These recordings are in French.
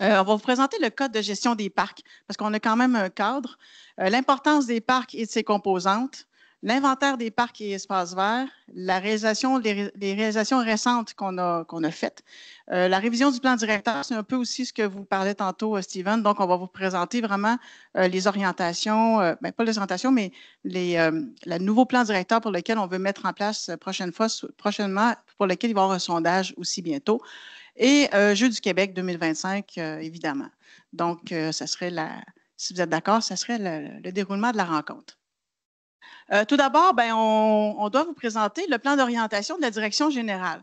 Euh, on va vous présenter le Code de gestion des parcs parce qu'on a quand même un cadre. Euh, l'importance des parcs et de ses composantes, l'inventaire des parcs et espaces verts, les, réalisations récentes qu'on a, faites, euh, la révision du plan directeur, c'est un peu aussi ce que vous parlez tantôt, Steven. Donc, on va vous présenter vraiment les orientations, ben, pas les orientations, mais le nouveau plan directeur pour lequel on veut mettre en place prochaine fois, prochainement, pour lequel il va y avoir un sondage aussi bientôt et euh, Jeux du Québec 2025, euh, évidemment. Donc, euh, ça serait si vous êtes d'accord, ce serait le, déroulement de la rencontre. tout d'abord, ben, on, doit vous présenter le plan d'orientation de la direction générale.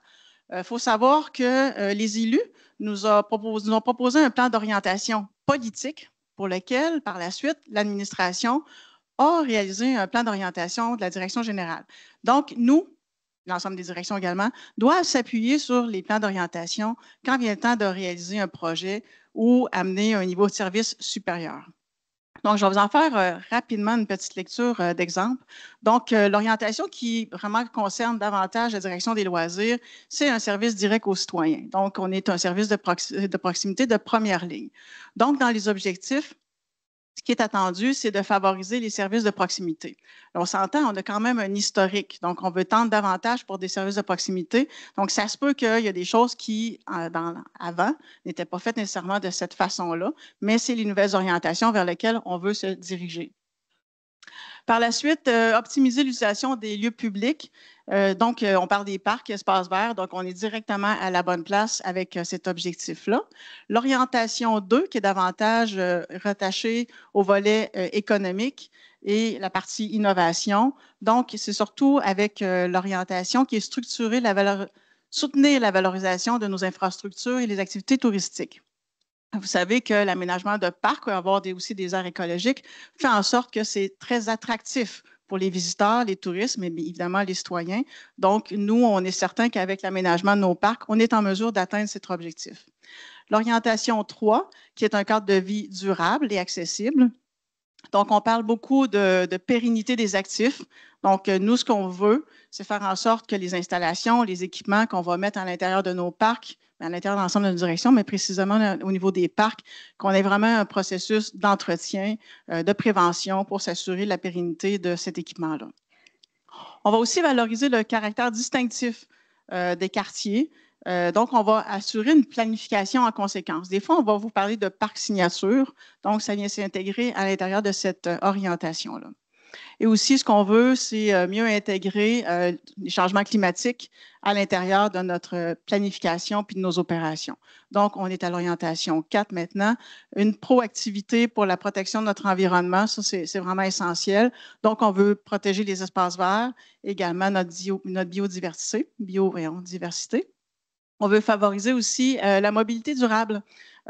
Il faut savoir que les élus nous, nous, ont proposé un plan d'orientation politique pour lequel, par la suite, l'administration a réalisé un plan d'orientation de la direction générale. Donc, nous, l'ensemble des directions également, doivent s'appuyer sur les plans d'orientation quand vient le temps de réaliser un projet ou amener un niveau de service supérieur. Donc, je vais vous en faire euh, rapidement une petite lecture euh, d'exemple. Donc, euh, l'orientation qui vraiment concerne davantage la direction des loisirs, c'est un service direct aux citoyens. Donc, on est un service de proximité de première ligne. Donc, dans les objectifs, ce qui est attendu, c'est de favoriser les services de proximité. on s'entend, on a quand même un historique, donc on veut tendre davantage pour des services de proximité. Donc, ça se peut qu'il y a des choses qui, dans, avant, n'étaient pas faites nécessairement de cette façon-là, mais c'est les nouvelles orientations vers lesquelles on veut se diriger. Par la suite, euh, optimiser l'utilisation des lieux publics. Euh, donc, euh, on parle des parcs, espaces verts, donc on est directement à la bonne place avec cet objectif-là. L'orientation 2, qui est davantage rattachée au volet économique et la partie innovation. Donc, c'est surtout avec l'orientation qui est structurée, la soutenir la valorisation de nos infrastructures et les activités touristiques. Vous savez que l'aménagement de parcs, avoir aussi des aires écologiques, fait en sorte que c'est très attractif pour les visiteurs, les touristes, mais évidemment les citoyens. Donc, nous, on est certain qu'avec l'aménagement de nos parcs, on est en mesure d'atteindre cet objectif. L'orientation 3, qui est un cadre de vie durable et accessible, donc, on parle beaucoup de, pérennité des actifs. Donc, euh, nous, ce qu'on veut, c'est faire en sorte que les installations, les équipements qu'on va mettre à l'intérieur de nos parcs, à l'intérieur de l'ensemble de nos directions, mais précisément au niveau des parcs, qu'on ait vraiment un processus d'entretien, euh, de prévention pour s'assurer la pérennité de cet équipement-là. On va aussi valoriser le caractère distinctif euh, des quartiers euh, donc, on va assurer une planification en conséquence. Des fois, on va vous parler de parc signature. Donc, ça vient s'intégrer à l'intérieur de cette euh, orientation-là. Et aussi, ce qu'on veut, c'est euh, mieux intégrer les changements climatiques à l'intérieur de notre planification puis de nos opérations. Donc, on est à l'orientation 4 maintenant. Une proactivité pour la protection de notre environnement, ça, c'est vraiment essentiel. Donc, on veut protéger les espaces verts, également notre, bio, notre biodiversité, biodiversité on veut favoriser aussi euh, la mobilité durable.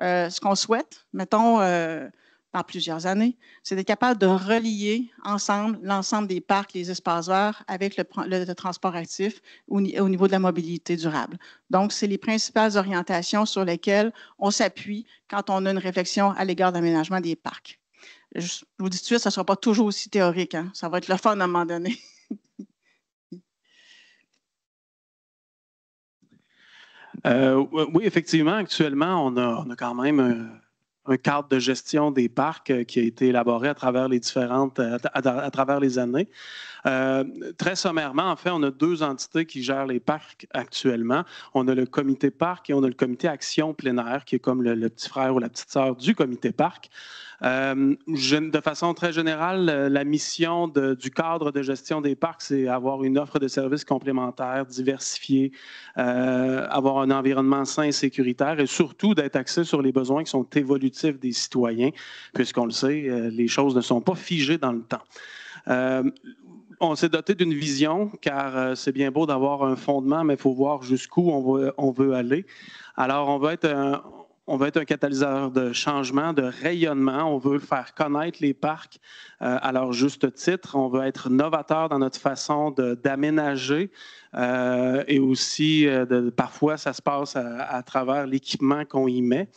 Euh, ce qu'on souhaite, mettons, par euh, dans plusieurs années, c'est d'être capable de relier ensemble l'ensemble des parcs, les espaces verts avec le, transport actif au, niveau de la mobilité durable. Donc, c'est les principales orientations sur lesquelles on s'appuie quand on a une réflexion à l'égard d'aménagement des parcs. Je vous dis tout de suite, ça ne sera pas toujours aussi théorique. Hein. Ça va être le fun à un moment donné. Euh, oui, effectivement, actuellement, on a, quand même un, cadre de gestion des parcs euh, qui a été élaboré à travers les différentes, euh, à, travers les années. très sommairement, en fait, on a deux entités qui gèrent les parcs actuellement. On a le comité parc et on a le comité action Plénière, qui est comme le, le petit frère ou la petite sœur du comité parc. Euh, de façon très générale, euh, la mission du cadre de gestion des parcs, c'est avoir une offre de services complémentaires, diversifiée, euh, avoir un environnement sain et sécuritaire et surtout d'être axé sur les besoins qui sont évolutifs des citoyens, puisqu'on le sait, euh, les choses ne sont pas figées dans le temps. Euh, on s'est doté d'une vision, car c'est bien beau d'avoir un fondement, mais il faut voir jusqu'où on, on veut, aller. Alors, on va être on veut être un catalyseur de changement, de rayonnement. On veut faire connaître les parcs euh, à leur juste titre. On veut être novateur dans notre façon d'aménager. Euh, et aussi, euh, de, parfois, ça se passe à, travers l'équipement qu'on y met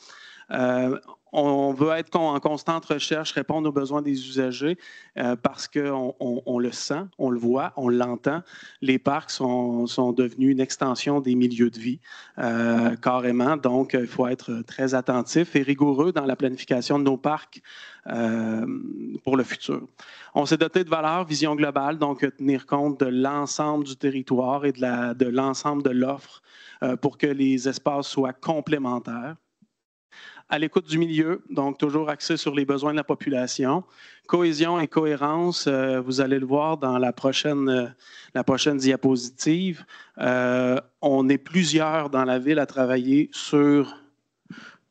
on veut être en constante recherche, répondre aux besoins des usagers euh, parce qu'on le sent, on le voit, on l'entend. Les parcs sont, devenus une extension des milieux de vie, euh, carrément. Donc, il faut être très attentif et rigoureux dans la planification de nos parcs euh, pour le futur. On s'est doté de valeurs, vision globale, donc tenir compte de l'ensemble du territoire et de l'ensemble de l'offre pour que les espaces soient complémentaires à l'écoute du milieu, donc toujours axé sur les besoins de la population. Cohésion et cohérence, euh, vous allez le voir dans la prochaine, euh, la prochaine diapositive. Euh, on est plusieurs dans la ville à travailler sur,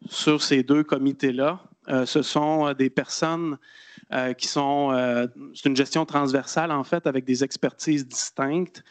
sur ces deux comités-là. ce sont des personnes qui sont, c'est une gestion transversale en fait, avec des expertises distinctes,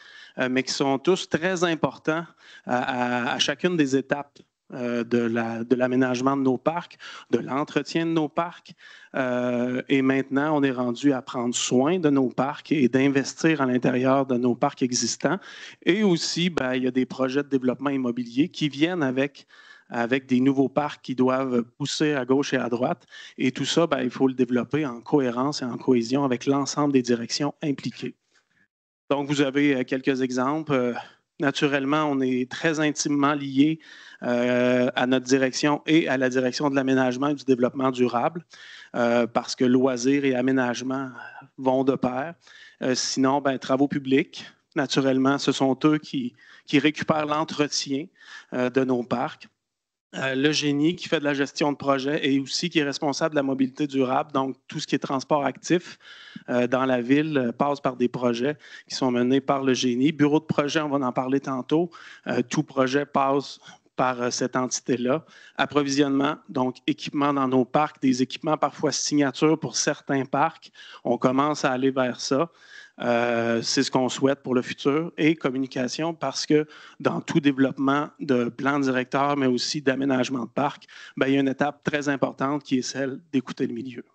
mais qui sont tous très importants à chacune des étapes euh, de l'aménagement de, nos parcs, de l'entretien de nos parcs. Euh, et maintenant, on est rendu à prendre soin de nos parcs et d'investir à l'intérieur de nos parcs existants. Et aussi, ben, il y a des projets de développement immobilier qui viennent avec avec des nouveaux parcs qui doivent pousser à gauche et à droite. Et tout ça, ben, il faut le développer en cohérence et en cohésion avec l'ensemble des directions impliquées. Donc, vous avez euh, quelques exemples naturellement, on est très intimement lié euh, à notre direction et à la direction de l'aménagement et du développement durable, euh, parce que loisirs et aménagement vont de pair. Euh, sinon, ben, travaux publics, naturellement, ce sont eux qui, qui récupèrent l'entretien de nos parcs. Euh, le génie qui fait de la gestion de projet et aussi qui est responsable de la mobilité durable. Donc, tout ce qui est transport actif euh, dans la ville euh, passe par des projets qui sont menés par le génie. Bureau de projet, on va en parler tantôt. tout projet passe par cette entité-là. Approvisionnement, donc équipement dans nos parcs, des équipements parfois signatures pour certains parcs. On commence à aller vers ça. Euh, c'est ce qu'on souhaite pour le futur. Et communication, parce que dans tout développement de plan directeur, mais aussi d'aménagement de parc, ben, il y a une étape très importante qui est celle d'écouter le milieu.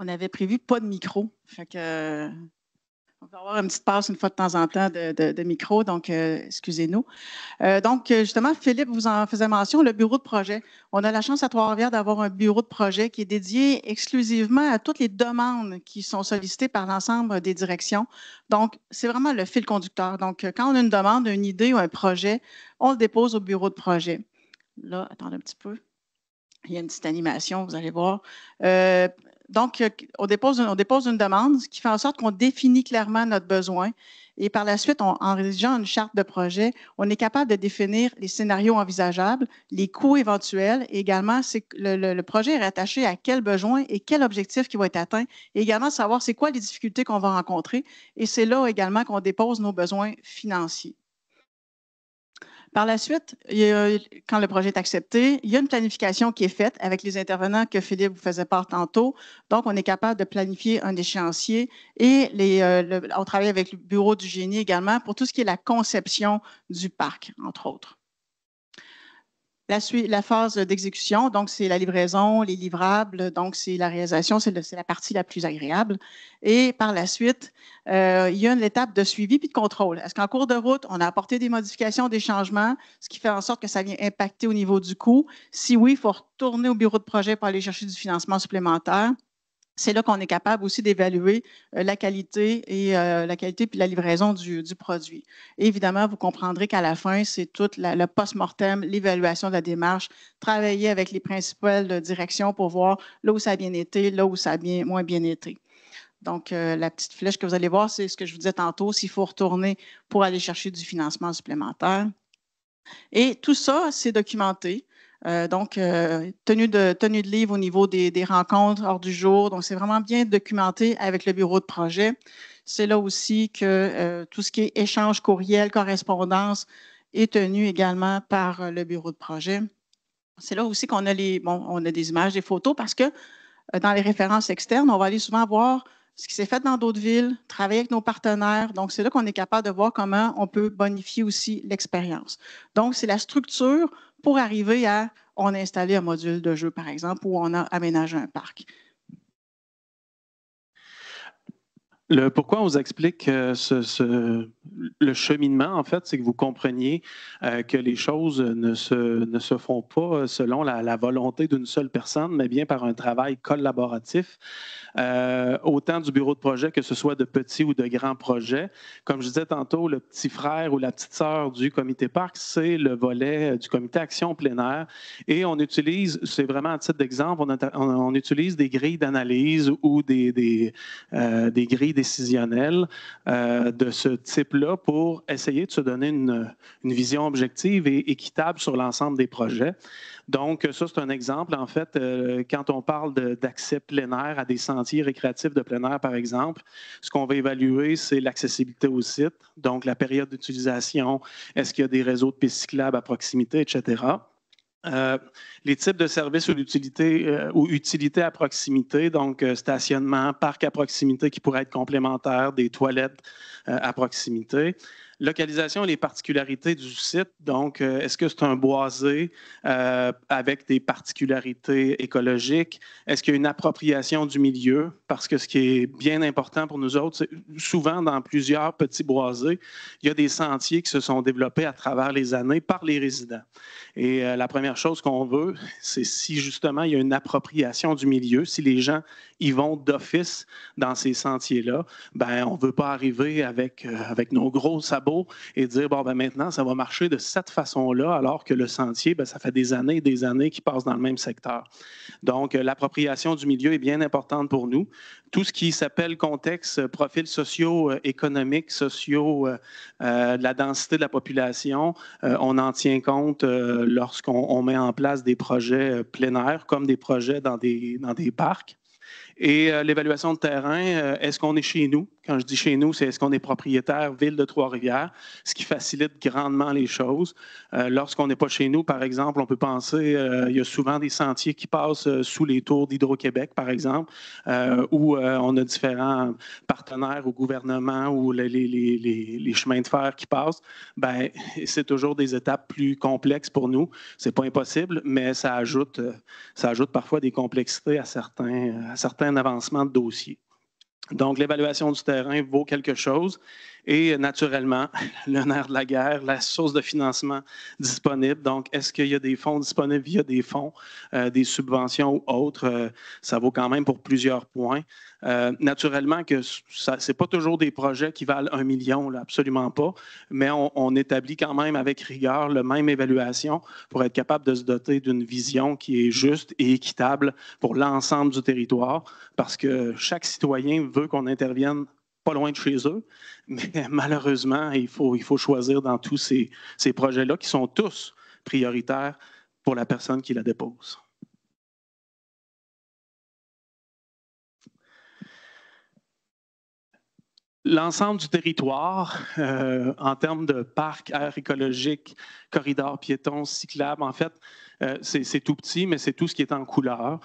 On avait prévu pas de micro. Fait que euh, on va avoir une petite passe une fois de temps en temps de, micro, donc euh, excusez-nous. Euh, donc, euh, justement, Philippe vous en faisait mention, le bureau de projet. On a la chance à Trois-Rivières d'avoir un bureau de projet qui est dédié exclusivement à toutes les demandes qui sont sollicitées par l'ensemble des directions. Donc, c'est vraiment le fil conducteur. Donc, quand on a une demande, une idée ou un projet, on le dépose au bureau de projet. Là, attendez un petit peu. Il y a une petite animation, vous allez voir donc, euh, on dépose, une, demande, qui fait en sorte qu'on définit clairement notre besoin. Et par la suite, en rédigeant une charte de projet, on est capable de définir les scénarios envisageables, les coûts éventuels, et également c'est le, le, projet est rattaché à quel besoin et quel objectif qui va être atteint, et également savoir c'est quoi les difficultés qu'on va rencontrer. Et c'est là également qu'on dépose nos besoins financiers. Par la suite, quand le projet est accepté, il y a une planification qui est faite avec les intervenants que Philippe vous faisait part tantôt. Donc, on est capable de planifier un échéancier et les, euh, on travaille avec le bureau du génie également pour tout ce qui est la conception du parc, entre autres. La, phase d'exécution, donc c'est la livraison, les livrables, donc c'est la réalisation, c'est la partie la plus agréable. Et par la suite, euh, il y a une étape de suivi puis de contrôle. Est-ce qu'en cours de route, on a apporté des modifications, des changements, ce qui fait en sorte que ça vient impacter au niveau du coût? Si oui, il faut retourner au bureau de projet pour aller chercher du financement supplémentaire c'est là qu'on est capable aussi d'évaluer euh, la qualité et euh, la qualité puis la livraison du, produit. évidemment, vous comprendrez qu'à la fin, c'est tout le post-mortem, l'évaluation de la démarche, travailler avec les principales directions pour voir là où ça a bien été, là où ça a bien, moins bien été. Donc, euh, la petite flèche que vous allez voir, c'est ce que je vous disais tantôt, s'il faut retourner pour aller chercher du financement supplémentaire. Et tout ça, c'est documenté. Euh, donc, euh, tenue, de, tenue de livre au niveau des, des rencontres hors du jour. Donc, c'est vraiment bien documenté avec le bureau de projet. C'est là aussi que euh, tout ce qui est échange courriel, correspondance est tenu également par le bureau de projet. C'est là aussi qu'on a, bon, on a des images, des photos, parce que dans les références externes, on va aller souvent voir ce qui s'est fait dans d'autres villes, travailler avec nos partenaires. Donc, c'est là qu'on est capable de voir comment on peut bonifier aussi l'expérience. Donc, c'est la structure pour arriver à on a installé un module de jeu, par exemple, ou on a aménagé un parc. pourquoi on vous explique euh, ce, le cheminement, en fait, c'est que vous compreniez euh, que les choses ne se, ne se font pas euh, selon la, volonté d'une seule personne, mais bien par un travail collaboratif, autant du bureau de projet que ce soit de petits ou de grands projets. Comme je disais tantôt, le petit frère ou la petite sœur du comité parc, c'est le volet du comité action plénière. Et on utilise, c'est vraiment un titre d'exemple, on, utilise des grilles d'analyse ou des, des, des grilles décisionnel euh, de ce type-là pour essayer de se donner une, vision objective et équitable sur l'ensemble des projets. Donc, ça, c'est un exemple. En fait, euh, quand on parle d'accès plein air à des sentiers récréatifs de plein air, par exemple, ce qu'on va évaluer, c'est l'accessibilité au site, donc la période d'utilisation, est-ce qu'il y a des réseaux de pistes cyclables à proximité, etc. Euh, les types de services ou euh, ou utilités à proximité, donc euh, stationnement, parc à proximité qui pourrait être complémentaire, des toilettes à proximité. Localisation et les particularités du site. Donc, euh, est-ce que c'est un boisé euh, avec des particularités écologiques? Est-ce qu'il y a une appropriation du milieu? Parce que ce qui est bien important pour nous autres, c'est souvent dans plusieurs petits boisés, il y a des sentiers qui se sont développés à travers les années par les résidents. Et euh, la première chose qu'on veut, c'est si justement il y a une appropriation du milieu, si les gens y vont d'office dans ces sentiers-là, ben on ne veut pas arriver avec, avec nos gros sabots et dire, bon, ben maintenant, ça va marcher de cette façon-là, alors que le sentier, ben, ça fait des années et des années qu'il passe dans le même secteur. Donc, euh, l'appropriation du milieu est bien importante pour nous. Tout ce qui s'appelle contexte, euh, profils sociaux, euh, économiques, sociaux, la densité de la population, on en tient compte lorsqu'on met en place des projets plein air, comme des projets dans des, dans des parcs. Et euh, l'évaluation de terrain, euh, est-ce qu'on est chez nous? Quand je dis chez nous, c'est est-ce qu'on est propriétaire ville de Trois-Rivières, ce qui facilite grandement les choses. Euh, lorsqu'on n'est pas chez nous, par exemple, on peut penser, il y a souvent des sentiers qui passent sous les tours d'Hydro-Québec, par exemple, où on a différents partenaires au gouvernement ou les, les, chemins de fer qui passent. Ben, c'est toujours des étapes plus complexes pour nous. C'est pas impossible, mais ça ajoute, ça ajoute parfois des complexités à certains, à certains avancement de dossier. Donc, l'évaluation du terrain vaut quelque chose. Et naturellement, le nerf de la guerre, la source de financement disponible. Donc, est-ce qu'il y a des fonds disponibles via des fonds, euh, des subventions ou autres? Euh, ça vaut quand même pour plusieurs points. Euh, naturellement que ce n'est pas toujours des projets qui valent un million, absolument pas, mais on, on, établit quand même avec rigueur la même évaluation pour être capable de se doter d'une vision qui est juste et équitable pour l'ensemble du territoire, parce que chaque citoyen veut qu'on intervienne pas loin de chez eux. Mais malheureusement, il faut, choisir dans tous ces, projets-là qui sont tous prioritaires pour la personne qui la dépose. L'ensemble du territoire, euh, en termes de parcs, aires écologiques, corridors piétons, cyclables, en fait, euh, c'est tout petit, mais c'est tout ce qui est en couleur.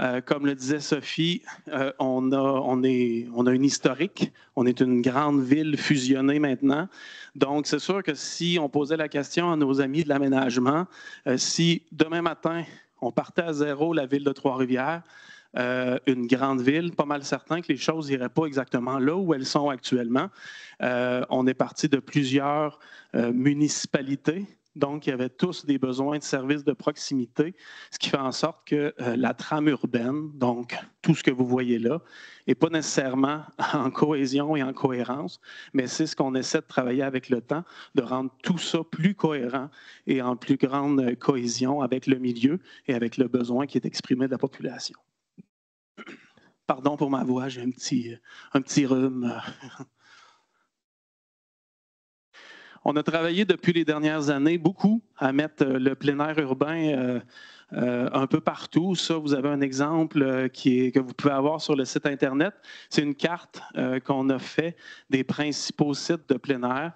Euh, comme le disait Sophie, euh, on, a, une historique. On est une grande ville fusionnée maintenant. Donc, c'est sûr que si on posait la question à nos amis de l'aménagement, euh, si demain matin, on partait à zéro la ville de Trois-Rivières, une grande ville, pas mal certain que les choses n'iraient pas exactement là où elles sont actuellement. on est parti de plusieurs municipalités donc, il y avait tous des besoins de services de proximité, ce qui fait en sorte que euh, la trame urbaine, donc tout ce que vous voyez là, n'est pas nécessairement en cohésion et en cohérence, mais c'est ce qu'on essaie de travailler avec le temps, de rendre tout ça plus cohérent et en plus grande euh, cohésion avec le milieu et avec le besoin qui est exprimé de la population. Pardon pour ma voix, j'ai un petit, euh, un petit rhume. On a travaillé depuis les dernières années beaucoup à mettre euh, le plein air urbain euh, euh, un peu partout. Ça, vous avez un exemple euh, que vous pouvez avoir sur le site Internet. C'est une carte euh, qu'on a fait des principaux sites de plein air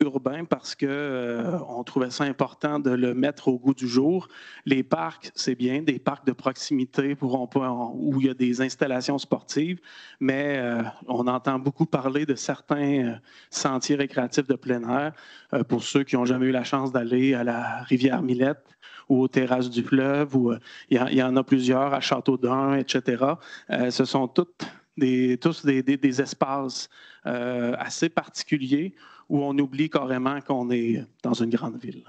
urbains parce qu'on trouvait ça important de le mettre au goût du jour. Les parcs, c'est bien, des parcs de proximité pour où il y a des installations sportives, mais on entend beaucoup parler de certains sentiers récréatifs de plein air. pour ceux qui n'ont jamais eu la chance d'aller à la rivière Millette, ou aux terrasses du fleuve, ou euh, il y, en a plusieurs à Château d'Un, etc. Euh, ce sont toutes des, tous des, des, espaces euh, assez particuliers où on oublie carrément qu'on est dans une grande ville.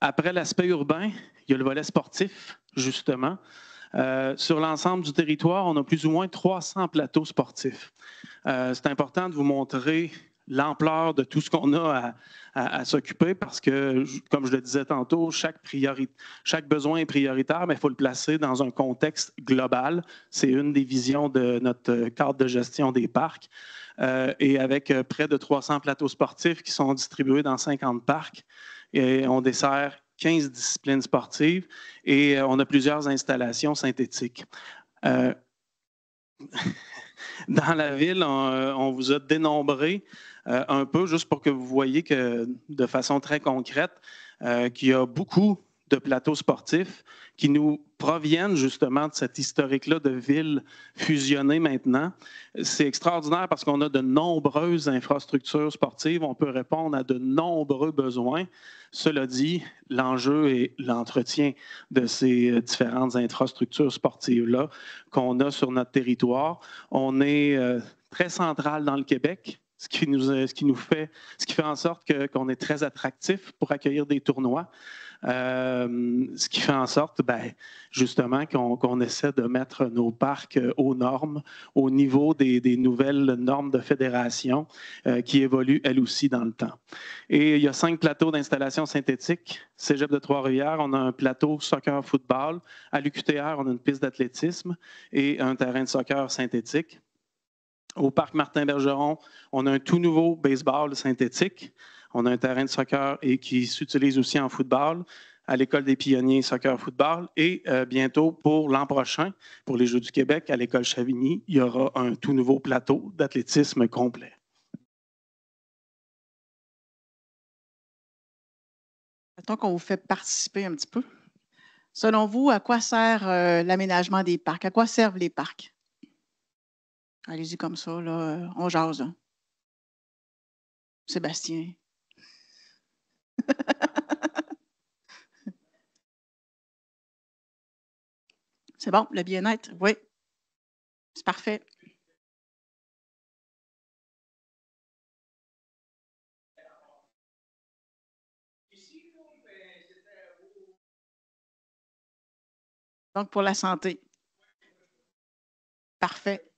Après l'aspect urbain, il y a le volet sportif, justement. sur l'ensemble du territoire, on a plus ou moins 300 plateaux sportifs. c'est important de vous montrer l'ampleur de tout ce qu'on a à à, s'occuper parce que, comme je le disais tantôt, chaque, chaque besoin est prioritaire, mais il faut le placer dans un contexte global. C'est une des visions de notre cadre de gestion des parcs. Euh, et avec euh, près de 300 plateaux sportifs qui sont distribués dans 50 parcs. Et on dessert 15 disciplines sportives et euh, on a plusieurs installations synthétiques. dans la ville, on vous a dénombré euh, un peu, juste pour que vous voyez que de façon très concrète, qui euh, qu'il y a beaucoup de plateaux sportifs qui nous proviennent justement de cette historique-là de villes fusionnées maintenant. C'est extraordinaire parce qu'on a de nombreuses infrastructures sportives, on peut répondre à de nombreux besoins. Cela dit, l'enjeu est l'entretien de ces différentes infrastructures sportives-là qu'on a sur notre territoire. On est euh, très central dans le Québec ce qui nous, euh, ce qui nous fait, ce qui fait en sorte qu'on est très attractif pour accueillir des tournois, euh, ce qui fait en sorte, ben, justement, qu'on essaie de mettre nos parcs euh, aux normes, au niveau des, des nouvelles normes de fédération qui évoluent elles aussi dans le temps. Et il y a cinq plateaux d'installation synthétique. Cégep de Trois-Rivières, on a un plateau soccer-football. À l'UQTR, on a une piste d'athlétisme et un terrain de soccer synthétique. Au parc Martin Bergeron, on a un tout nouveau baseball synthétique. On a un terrain de soccer et qui s'utilise aussi en football à l'école des pionniers soccer football et euh, bientôt pour l'an prochain pour les Jeux du Québec à l'école Chavigny, il y aura un tout nouveau plateau d'athlétisme complet. Attends qu'on vous fait participer un petit peu. Selon vous, à quoi sert euh, l'aménagement des parcs? À quoi servent les parcs? Allez-y comme ça, là, euh, on jase. Hein. Sébastien. c'est bon, le bien-être, oui. C'est parfait. Donc, pour la santé. Parfait.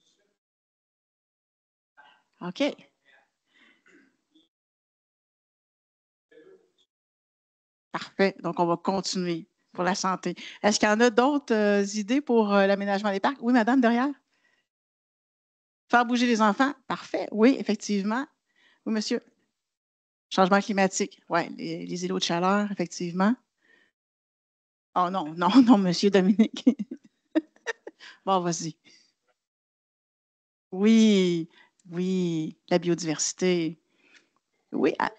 OK. Parfait. Donc, on va continuer pour la santé. Est-ce qu'il y en a d'autres euh, idées pour euh, l'aménagement des parcs? Oui, madame, derrière. Faire bouger les enfants? Parfait. Oui, effectivement. Oui, monsieur. Changement climatique. Oui, les, les, îlots de chaleur, effectivement. Oh non, non, non, monsieur Dominique. bon, vas-y. Oui, oui, la biodiversité. Oui. Ah.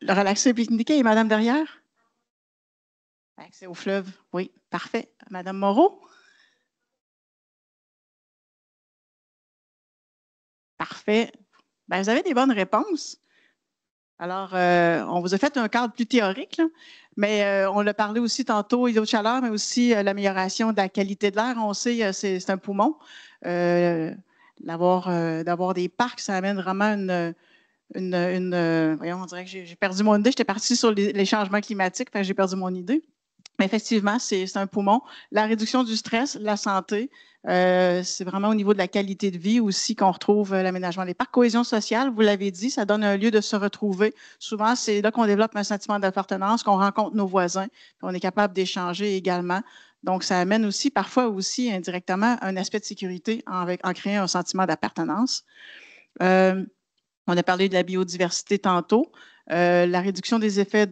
Le relaxer et Madame derrière? Accès ben, au fleuve. Oui, parfait. Madame Moreau? Parfait. Ben, vous avez des bonnes réponses. Alors, euh, on vous a fait un cadre plus théorique, mais euh, on l'a parlé aussi tantôt, chaleur mais aussi euh, l'amélioration de la qualité de l'air. On sait, c'est un poumon. Euh, d'avoir des parcs, ça amène vraiment une. une, voyons, on dirait que j'ai perdu mon idée. J'étais partie sur les, changements climatiques, j'ai perdu mon idée. Mais effectivement, c'est un poumon. La réduction du stress, la santé, euh, c'est vraiment au niveau de la qualité de vie aussi qu'on retrouve euh, l'aménagement des parcs. Cohésion sociale, vous l'avez dit, ça donne un lieu de se retrouver. Souvent, c'est là qu'on développe un sentiment d'appartenance, qu'on rencontre nos voisins, qu'on est capable d'échanger également. Donc, ça amène aussi parfois aussi indirectement un aspect de sécurité en, créant un sentiment d'appartenance. Euh, on a parlé de la biodiversité tantôt. Euh, la réduction des effets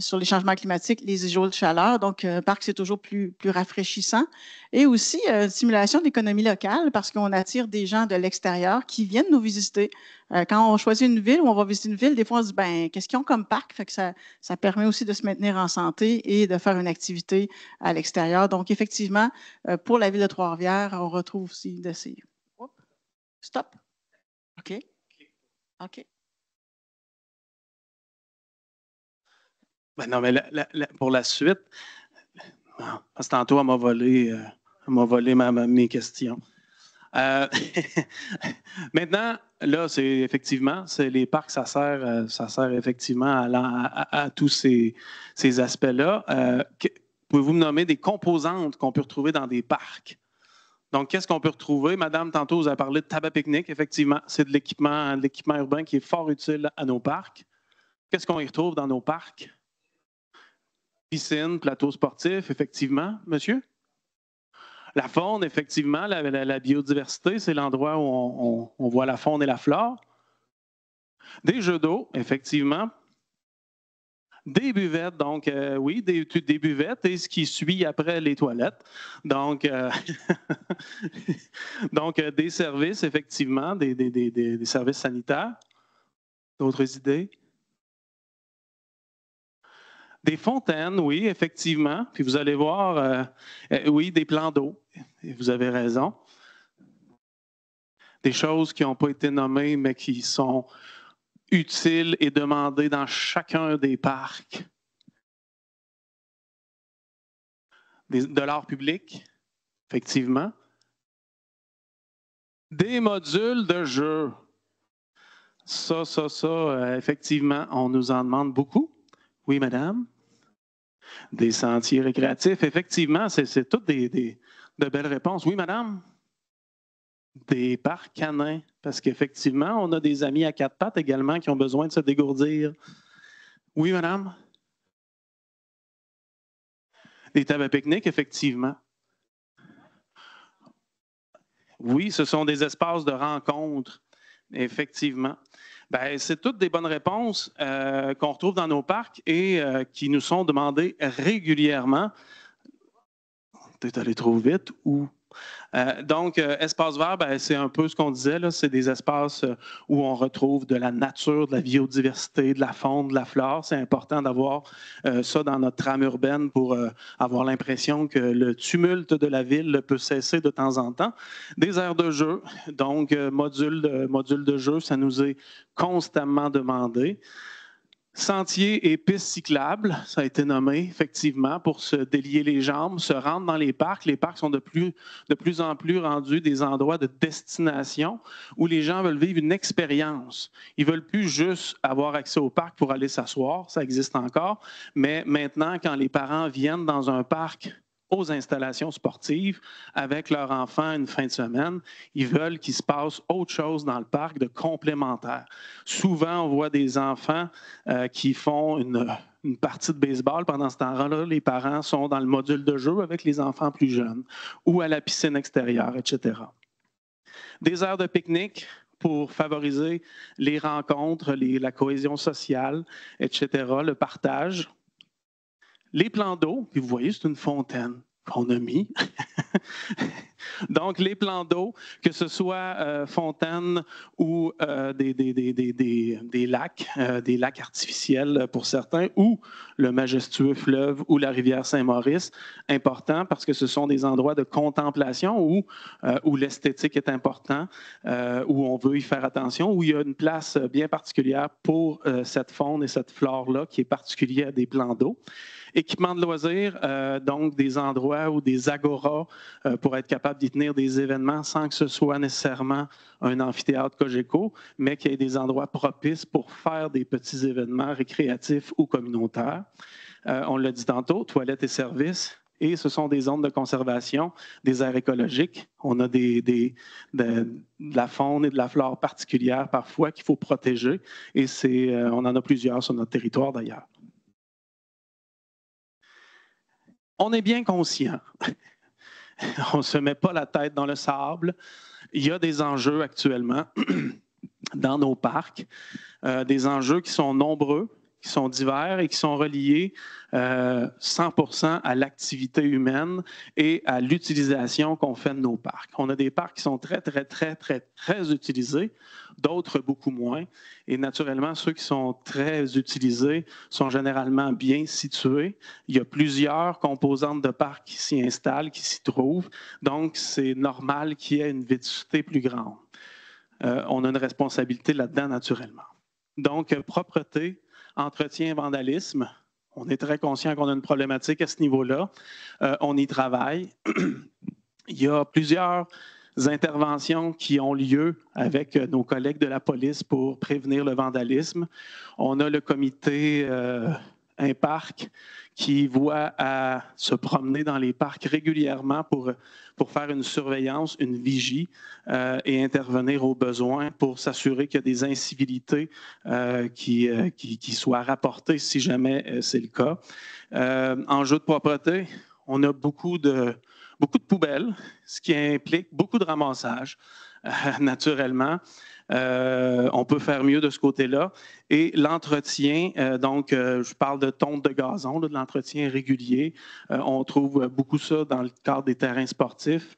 sur les changements climatiques, les jours de chaleur. Donc, un euh, parc, c'est toujours plus, plus rafraîchissant. Et aussi, euh, simulation simulation de locale parce qu'on attire des gens de l'extérieur qui viennent nous visiter. quand on choisit une ville ou on va visiter une ville, des fois, on se dit, ben, qu'est-ce qu'ils ont comme parc? Fait que ça, ça permet aussi de se maintenir en santé et de faire une activité à l'extérieur. Donc, effectivement, pour la ville de Trois-Rivières, on retrouve aussi de ces... Stop. OK. OK. Ben non, mais pour la suite, ah, parce que tantôt, elle m'a volé, euh, mes questions. Euh, maintenant, là, c'est effectivement, les parcs, ça sert, euh, ça sert effectivement à, tous ces, aspects-là. Pouvez-vous me nommer des composantes qu'on peut retrouver dans des parcs? Donc, qu'est-ce qu'on peut retrouver? Madame, tantôt, vous avez parlé de tabac pique-nique. Effectivement, c'est de l'équipement, de l'équipement urbain qui est fort utile à nos parcs. Qu'est-ce qu'on y retrouve dans nos parcs? Piscine, plateau sportif, effectivement, monsieur? La faune, effectivement, la, biodiversité, c'est l'endroit où on, voit la faune et la flore. Des jeux d'eau, effectivement, des buvettes, donc euh, oui, des, des, buvettes et ce qui suit après les toilettes. Donc, euh, donc euh, des services, effectivement, des services sanitaires. D'autres idées? Des fontaines, oui, effectivement. Puis vous allez voir, euh, euh, oui, des plans d'eau. Et vous avez raison. Des choses qui n'ont pas été nommées, mais qui sont utiles et demandées dans chacun des parcs. Des, de l'art public, effectivement. Des modules de jeu. Ça, ça, ça, euh, effectivement, on nous en demande beaucoup. Oui, madame? Des sentiers récréatifs. Effectivement, c'est toutes des, de belles réponses. Oui, madame? Des parcs canins. Parce qu'effectivement, on a des amis à quatre pattes également qui ont besoin de se dégourdir. Oui, madame? Des tables à pique-nique, effectivement. Oui, ce sont des espaces de rencontre, effectivement. Ben, c'est toutes des bonnes réponses euh, qu'on retrouve dans nos parcs et euh, qui nous sont demandées régulièrement. T'es allé trop vite ou euh, donc, espaces euh, espace vert, ben, c'est un peu ce qu'on disait, là, c'est des espaces euh, où on retrouve de la nature, de la biodiversité, de la faune, de la flore. C'est important d'avoir ça dans notre trame urbaine pour avoir l'impression que le tumulte de la ville peut cesser de temps en temps. Des aires de jeu, donc module de, module de jeu, ça nous est constamment demandé. Sentier et piste cyclable, ça a été nommé effectivement pour se délier les jambes, se rendre dans les parcs. Les parcs sont de plus, de plus en plus rendus des endroits de destination où les gens veulent vivre une expérience. Ils veulent plus juste avoir accès au parc pour aller s'asseoir, ça existe encore, mais maintenant quand les parents viennent dans un parc aux installations sportives avec leurs enfants une fin de semaine. Ils veulent qu'il se passe autre chose dans le parc de complémentaire. Souvent, on voit des enfants euh, qui font une, partie de baseball. Pendant ce temps-là, les parents sont dans le module de jeu avec les enfants plus jeunes ou à la piscine extérieure, etc. Des heures de pique-nique pour favoriser les rencontres, la cohésion sociale, etc., le partage. Les plans d'eau, puis vous voyez, c'est une fontaine qu'on a mis. Donc, les plans d'eau, que ce soit euh, fontaines ou euh, des, des, lacs, euh, des lacs artificiels pour certains, ou le majestueux fleuve ou la rivière Saint-Maurice, important parce que ce sont des endroits de contemplation où, euh, où l'esthétique est importante, où on veut y faire attention, où il y a une place bien particulière pour cette faune et cette flore-là qui est particulière des plans d'eau. Équipement de loisirs, euh, donc des endroits ou des agoras euh, pour être capable d'y tenir des événements sans que ce soit nécessairement un amphithéâtre Cogeco, mais qu'il y ait des endroits propices pour faire des petits événements récréatifs ou communautaires. Euh, on l'a dit tantôt, toilettes et services, et ce sont des zones de conservation des aires écologiques. On a des, de, la faune et de la flore particulière parfois qu'il faut protéger et c'est, on en a plusieurs sur notre territoire d'ailleurs. on est bien conscient. on ne se met pas la tête dans le sable. Il y a des enjeux actuellement dans nos parcs, euh, des enjeux qui sont nombreux qui sont divers et qui sont reliés 100% euh, à l'activité humaine et à l'utilisation qu'on fait de nos parcs. On a des parcs qui sont très, très, très, très, très utilisés, d'autres beaucoup moins. Et naturellement, ceux qui sont très utilisés sont généralement bien situés. Il y a plusieurs composantes de parcs qui s'y installent, qui s'y trouvent. Donc, c'est normal qu'il y ait une vétusté plus grande. Euh, on a une responsabilité là-dedans naturellement. Donc, euh, propreté, entretien, vandalisme. On est très conscient qu'on a une problématique à ce niveau-là. Euh, on y travaille. Il y a plusieurs interventions qui ont lieu avec euh, nos collègues de la police pour prévenir le vandalisme. On a le comité un euh, parc qui voit à se promener dans les parcs régulièrement pour pour faire une surveillance, une vigie euh, et intervenir aux besoins pour s'assurer qu'il y a des incivilités euh, qui, euh, qui, qui, soient rapportées si jamais c'est le cas. en jeu de propreté, on a beaucoup de, beaucoup de poubelles, ce qui implique beaucoup de ramassage, naturellement. Euh, on peut faire mieux de ce côté-là. Et l'entretien, euh, donc, euh, je parle de tonte de gazon, de l'entretien régulier. on trouve beaucoup ça dans le cadre des terrains sportifs.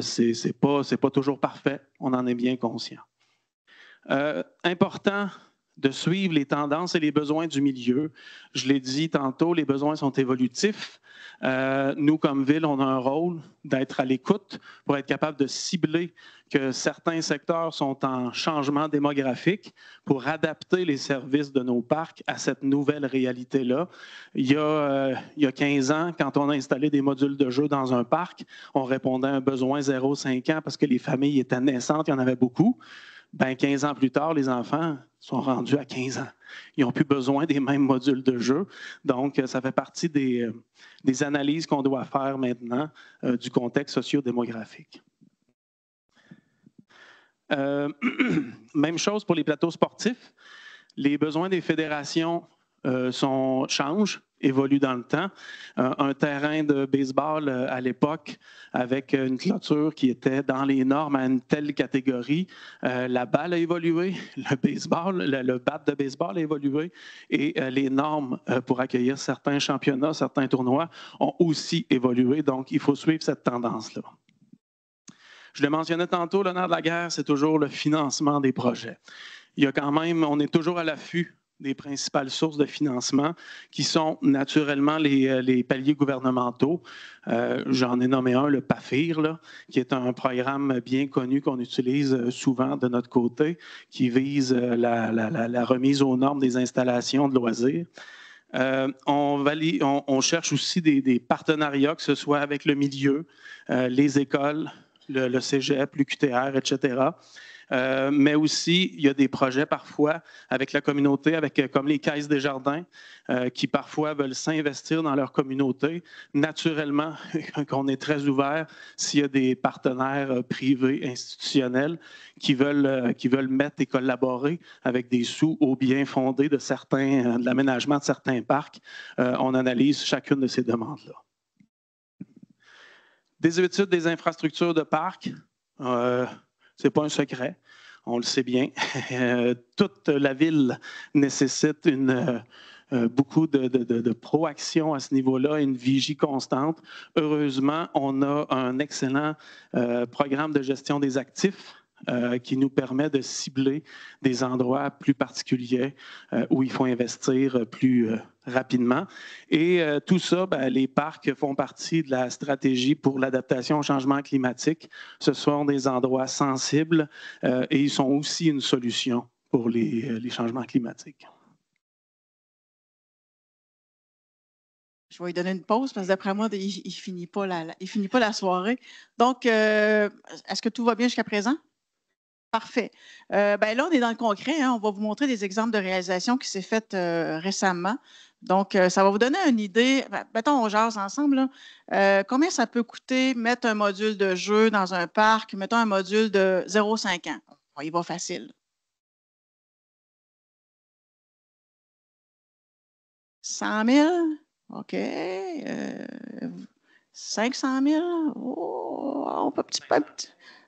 c'est pas, pas toujours parfait. On en est bien conscient. important de suivre les tendances et les besoins du milieu. Je l'ai dit tantôt, les besoins sont évolutifs. Euh, nous, comme ville, on a un rôle d'être à l'écoute pour être capable de cibler que certains secteurs sont en changement démographique pour adapter les services de nos parcs à cette nouvelle réalité-là. Il, euh, il y a 15 ans, quand on a installé des modules de jeu dans un parc, on répondait à un besoin 0,5 ans parce que les familles étaient naissantes, il y en avait beaucoup ben 15 ans plus tard, les enfants sont rendus à 15 ans. Ils n'ont plus besoin des mêmes modules de jeu. Donc, euh, ça fait partie euh, des, analyses qu'on doit faire maintenant euh, du contexte sociodémographique. même chose pour les plateaux sportifs. Les besoins des fédérations sont, changent évolue dans le temps. Euh, un terrain de baseball euh, à l'époque avec une clôture qui était dans les normes à une telle catégorie. Euh, la balle a évolué, le baseball, le, le bat de baseball a évolué et les normes pour accueillir certains championnats, certains tournois ont aussi évolué. Donc, il faut suivre cette tendance-là. Je le mentionnais tantôt, l'honneur de la guerre, c'est toujours le financement des projets. Il y a quand même, on est toujours à l'affût des principales sources de financement, qui sont naturellement les, euh, paliers gouvernementaux. Euh, j'en ai nommé un, le PAFIR, là, qui est un programme bien connu qu'on utilise euh, souvent de notre côté, qui vise la, remise aux normes des installations de loisirs. on, on, cherche aussi des, partenariats, que ce soit avec le milieu, les écoles, le, le cégep, l'UQTR, etc. Euh, mais aussi, il y a des projets parfois avec la communauté, avec euh, comme les caisses des jardins, euh, qui parfois veulent s'investir dans leur communauté. Naturellement, qu'on est très ouvert s'il y a des partenaires privés, institutionnels, qui veulent, qui veulent mettre et collaborer avec des sous au bien fondé de certains, de l'aménagement de certains parcs. on analyse chacune de ces demandes-là. Des études des infrastructures de parcs n'est pas un secret. On le sait bien. Toute la ville nécessite euh, euh, beaucoup de, proaction à ce niveau-là, une vigie constante. Heureusement, on a un excellent euh, programme de gestion des actifs euh, qui nous permet de cibler des endroits plus particuliers euh, où il faut investir euh, plus rapidement. Et tout ça, ben, les parcs font partie de la stratégie pour l'adaptation au changement climatique. Ce sont des endroits sensibles et ils sont aussi une solution pour les, changements climatiques. je vais lui donner une pause parce que d'après moi, il ne finit, pas la, il finit pas la soirée. Donc, est-ce que tout va bien jusqu'à présent? Parfait. Euh, ben là, on est dans le concret. Hein. On va vous montrer des exemples de réalisation qui s'est faites euh, récemment. Donc, euh, ça va vous donner une idée. Ben, mettons, on jase ensemble. Euh, combien ça peut coûter mettre un module de jeu dans un parc, mettons un module de 0,5 ans? il va facile. « 100 000? OK. 500 000? Oh, on petit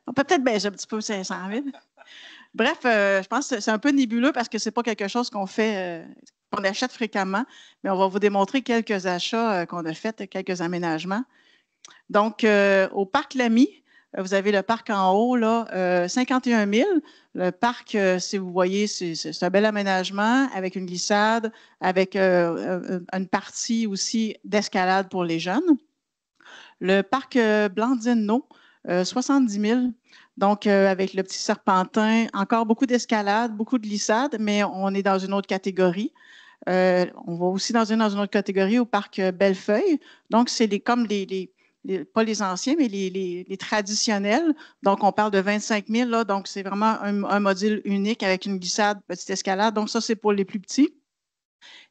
on peut peut-être baisser un petit peu 500 000. Bref, euh, je pense que c'est un peu nébuleux parce que ce n'est pas quelque chose qu'on fait, euh, qu'on achète fréquemment, mais on va vous démontrer quelques achats euh, qu'on a faits, quelques aménagements. Donc, au parc Lamy, vous avez le parc en haut, là, 51 000. Le parc, si vous voyez, c'est un bel aménagement avec une glissade, avec une partie aussi d'escalade pour les jeunes. Le parc Blandino, 70 euh, 000. Donc, euh, avec le petit serpentin, encore beaucoup d'escalade, beaucoup de glissade, mais on est dans une autre catégorie. Euh, on va aussi dans une, autre catégorie au parc Bellefeuille. Donc, c'est les, comme les, pas les anciens, mais les, traditionnels. Donc, on parle de 25 000. Là, donc, c'est vraiment un module unique avec une glissade, petite escalade. Donc, ça, c'est pour les plus petits.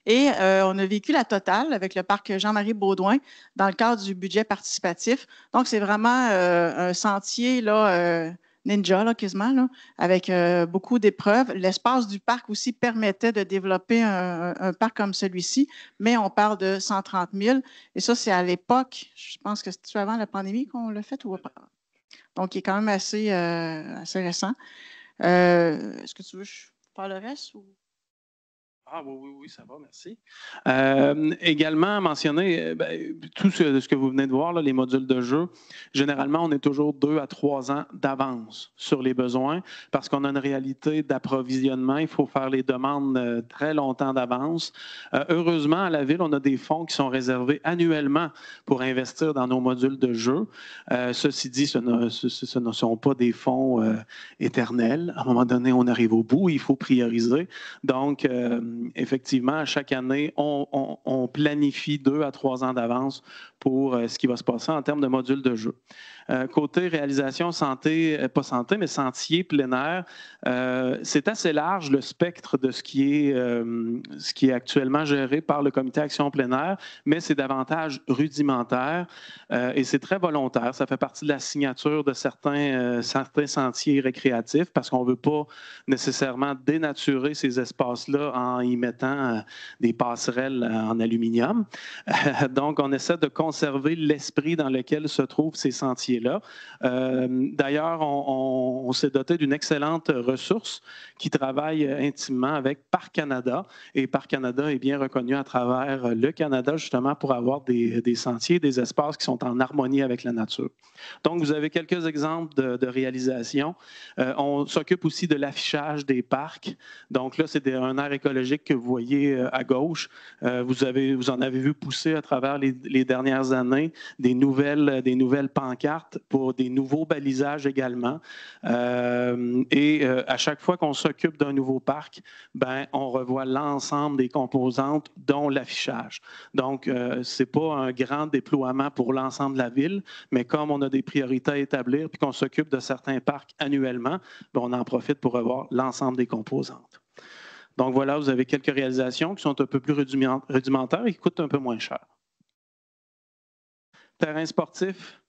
Et euh, on a vécu la totale avec le parc Jean-Marie Baudouin dans le cadre du budget participatif. Donc, c'est vraiment euh, un sentier là, euh, ninja, quasiment, avec beaucoup d'épreuves. L'espace du parc aussi permettait de développer un, parc comme celui-ci, mais on parle de 130 000. Et ça, c'est à l'époque, je pense que c'était avant la pandémie qu'on l'a fait ou Donc, il est quand même assez, assez récent. Est-ce que tu veux que je le reste? Ou? Ah oui, oui, oui, ça va, merci. Euh, également, mentionner euh, ben, tout ce, que vous venez de voir, les modules de jeu, généralement, on est toujours deux à trois ans d'avance sur les besoins parce qu'on a une réalité d'approvisionnement. Il faut faire les demandes euh, très longtemps d'avance. heureusement, à la Ville, on a des fonds qui sont réservés annuellement pour investir dans nos modules de jeu. ceci dit, ce ce ne, sont pas des fonds éternels. À un moment donné, on arrive au bout, il faut prioriser. Donc, effectivement, chaque année, on, on, planifie deux à trois ans d'avance pour euh, ce qui va se passer en termes de modules de jeu. Euh, côté réalisation santé, euh, pas santé, mais sentier plein air, euh, c'est assez large le spectre de ce qui, est, actuellement géré par le comité Action plein air, mais c'est davantage rudimentaire et c'est très volontaire. Ça fait partie de la signature de certains, certains sentiers récréatifs parce qu'on ne veut pas nécessairement dénaturer ces espaces-là en y mettant des passerelles en aluminium. donc, on essaie de conserver l'esprit dans lequel se trouvent ces sentiers là euh, D'ailleurs, on, s'est doté d'une excellente ressource qui travaille intimement avec Parc Canada. Et Parc Canada est bien reconnu à travers le Canada, justement, pour avoir des, sentiers, des espaces qui sont en harmonie avec la nature. Donc, vous avez quelques exemples de, réalisation. Euh, on s'occupe aussi de l'affichage des parcs. Donc, là, c'est un air écologique que vous voyez euh, à gauche. vous, avez, vous en avez vu pousser à travers les, les dernières années des nouvelles, des nouvelles pancartes pour des nouveaux balisages également. Euh, et euh, à chaque fois qu'on s'occupe d'un nouveau parc, ben, on revoit l'ensemble des composantes, dont l'affichage. Donc, euh, ce n'est pas un grand déploiement pour l'ensemble de la ville, mais comme on a des priorités à établir puis qu'on s'occupe de certains parcs annuellement, ben, on en profite pour revoir l'ensemble des composantes. Donc voilà, vous avez quelques réalisations qui sont un peu plus rudimentaires et qui coûtent un peu moins cher terrain sportif,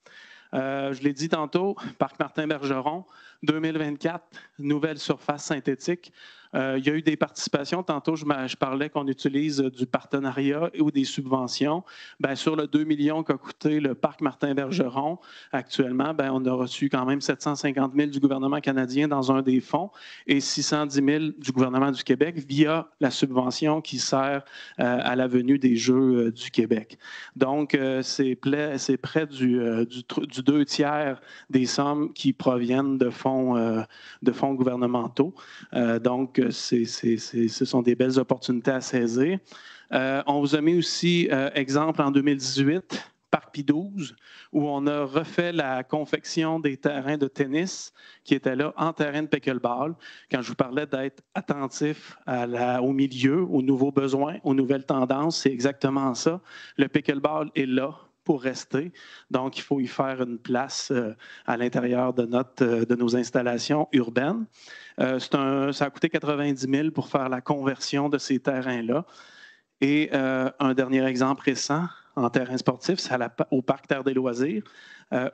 euh, je l'ai dit tantôt, Parc Martin Bergeron, 2024, nouvelle surface synthétique. Euh, il y a eu des participations. Tantôt, je, je parlais qu'on utilise euh, du partenariat ou des subventions. Bien, sur le 2 millions qu'a coûté le parc Martin-Bergeron, actuellement, bien, on a reçu quand même 750 000 du gouvernement canadien dans un des fonds et 610 000 du gouvernement du Québec via la subvention qui sert euh, à la venue des Jeux du Québec. Donc, c'est près du, du, deux tiers des sommes qui proviennent de fonds, de fonds gouvernementaux. donc, ce sont des belles opportunités à saisir. Euh, on vous a mis aussi euh, exemple en 2018 par P12, où on a refait la confection des terrains de tennis qui étaient là en terrain de pickleball. Quand je vous parlais d'être attentif à la, au milieu, aux nouveaux besoins, aux nouvelles tendances, c'est exactement ça. Le pickleball est là rester. Donc, il faut y faire une place euh, à l'intérieur de, notre, euh, de nos installations urbaines. Euh, un, ça a coûté 90 000 pour faire la conversion de ces terrains-là. Et euh, un dernier exemple récent en terrain sportif, c'est au Parc Terre des Loisirs,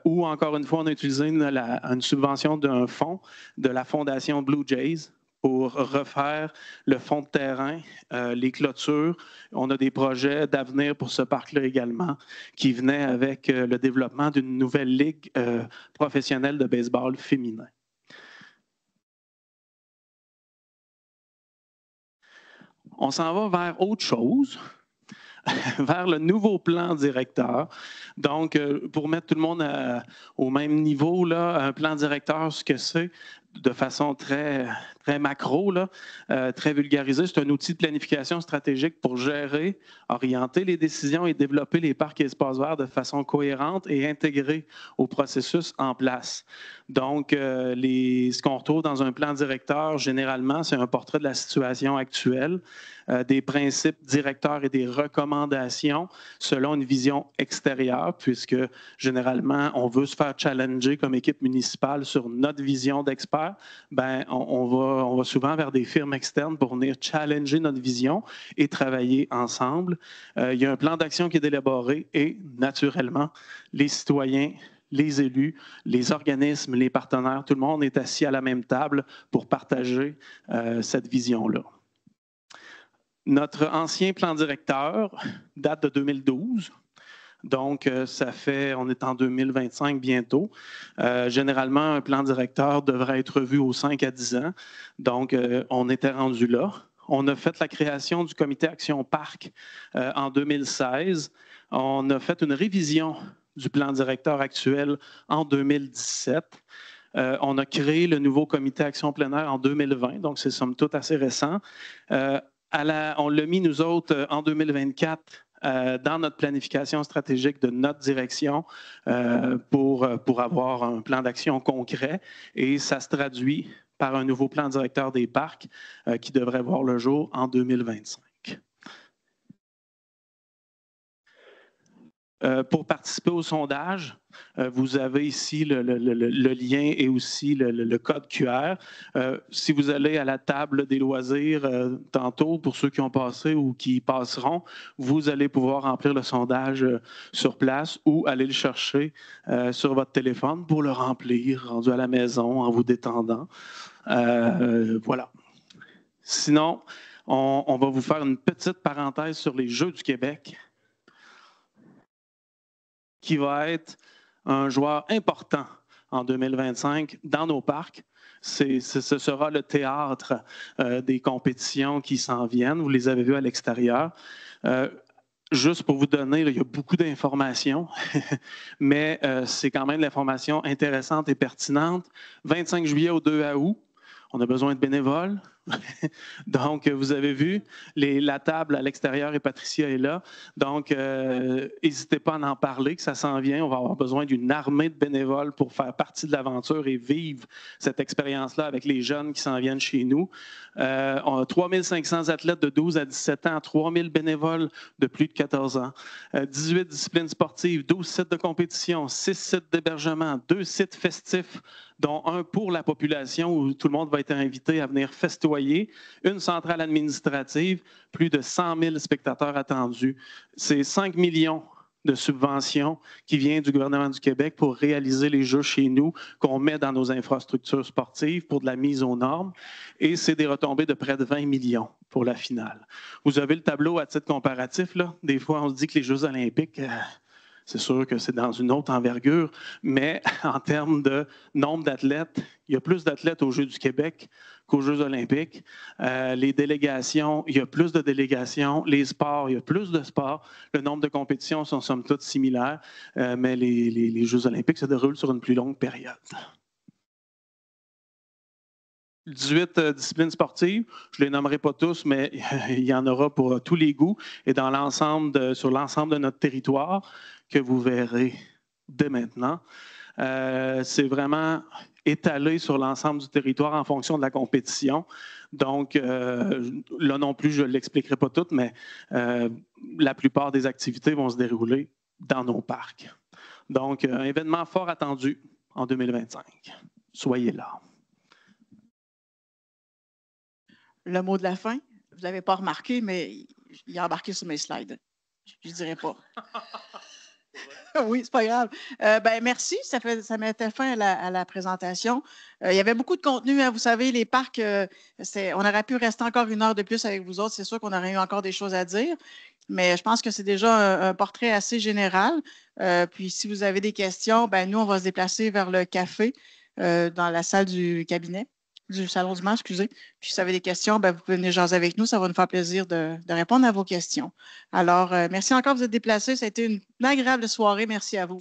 où encore une fois, on a utilisé une, une subvention d'un fonds de la Fondation Blue Jays pour refaire le fond de terrain, euh, les clôtures. On a des projets d'avenir pour ce parc-là également qui venaient avec euh, le développement d'une nouvelle ligue euh, professionnelle de baseball féminin. On s'en va vers autre chose vers le nouveau plan directeur. Donc, pour mettre tout le monde au même niveau, là, un plan directeur, ce que c'est, de façon très, très macro, là, euh, très vulgarisé. C'est un outil de planification stratégique pour gérer, orienter les décisions et développer les parcs et espaces verts de façon cohérente et intégrée au processus en place. Donc, euh, les, ce qu'on retrouve dans un plan directeur, généralement, c'est un portrait de la situation actuelle, euh, des principes directeurs et des recommandations selon une vision extérieure, puisque généralement, on veut se faire challenger comme équipe municipale sur notre vision d'expert. Ben, on va on va souvent vers des firmes externes pour venir challenger notre vision et travailler ensemble. Euh, il y a un plan d'action qui est élaboré et, naturellement, les citoyens, les élus, les organismes, les partenaires, tout le monde est assis à la même table pour partager euh, cette vision-là. Notre ancien plan directeur date de 2012. Donc, euh, ça fait, on est en 2025 bientôt. Euh, généralement, un plan directeur devrait être revu aux 5 à 10 ans. Donc, euh, on était rendu là. On a fait la création du comité Action Parc en 2016. On a fait une révision du plan directeur actuel en 2017. on a créé le nouveau comité Action plénière en 2020, donc c'est somme toute assez récent. on l'a mis, nous autres, en 2024 euh, dans notre planification stratégique de notre direction euh, pour, euh, pour avoir un plan d'action concret et ça se traduit par un nouveau plan directeur des parcs qui devrait voir le jour en 2025. Euh, pour participer au sondage, euh, vous avez ici le, lien et aussi le, code QR. Euh, si vous allez à la table des loisirs tantôt, pour ceux qui ont passé ou qui passeront, vous allez pouvoir remplir le sondage sur place ou aller le chercher sur votre téléphone pour le remplir rendu à la maison en vous détendant. voilà. Sinon, on, on va vous faire une petite parenthèse sur les Jeux du Québec qui va être un joueur important en 2025 dans nos parcs. C'est, ce sera le théâtre euh, des compétitions qui s'en viennent. Vous les avez vues à l'extérieur. Euh, juste pour vous donner, il y a beaucoup d'informations, mais euh, c'est quand même de l'information intéressante et pertinente. 25 juillet au 2 août, on a besoin de bénévoles. Donc, euh, vous avez vu, la table à l'extérieur et Patricia est là. Donc, euh, n'hésitez pas à en parler, que ça s'en vient. On va avoir besoin d'une armée de bénévoles pour faire partie de l'aventure et vivre cette expérience-là avec les jeunes qui s'en viennent chez nous. Euh, on a 3500 athlètes de 12 à 17 ans, 3000 bénévoles de plus de 14 ans, 18 disciplines sportives, 12 sites de compétition, 6 sites d'hébergement, 2 sites festifs, dont un pour la population où tout le monde va être invité à venir festoyer voyez, une centrale administrative, plus de 100 000 spectateurs attendus. C'est 5 millions de subventions qui viennent du gouvernement du Québec pour réaliser les jeux chez nous qu'on met dans nos infrastructures sportives pour de la mise aux normes. Et c'est des retombées de près de 20 millions pour la finale. Vous avez le tableau à titre comparatif. Là. Des fois, on se dit que les Jeux olympiques, euh, c'est sûr que c'est dans une autre envergure, mais en termes de nombre d'athlètes, il y a plus d'athlètes aux Jeux du Québec qu'aux Jeux olympiques. Euh, les délégations, il y a plus de délégations. Les sports, il y a plus de sports. Le nombre de compétitions sont somme toute similaires, euh, mais les, Jeux olympiques se déroulent sur une plus longue période. 18 euh, disciplines sportives. Je ne les nommerai pas tous, mais il y en aura pour tous les goûts et dans l'ensemble sur l'ensemble de notre territoire que vous verrez dès maintenant. c'est vraiment étalé sur l'ensemble du territoire en fonction de la compétition. Donc, euh, là non plus, je ne l'expliquerai pas tout, mais euh, la plupart des activités vont se dérouler dans nos parcs. Donc, euh, un événement fort attendu en 2025. Soyez là. Le mot de la fin, vous ne l'avez pas remarqué, mais il est embarqué sur mes slides. Je ne dirais pas. oui, c'est pas grave. Euh, ben, merci, ça, fait, ça mettait fin à la, présentation. Euh, il y avait beaucoup de contenu, hein, vous savez, les parcs, euh, on aurait pu rester encore une heure de plus avec vous autres, c'est sûr qu'on aurait eu encore des choses à dire, mais je pense que c'est déjà un, portrait assez général. puis si vous avez des questions, ben, nous, on va se déplacer vers le café dans la salle du cabinet du Salon du Mans, excusez. Puis si vous avez des questions, ben, vous pouvez venir jaser avec nous. Ça va nous faire plaisir de, répondre à vos questions. Alors, euh, merci encore, vous êtes déplacés. Ça a été une agréable soirée. Merci à vous.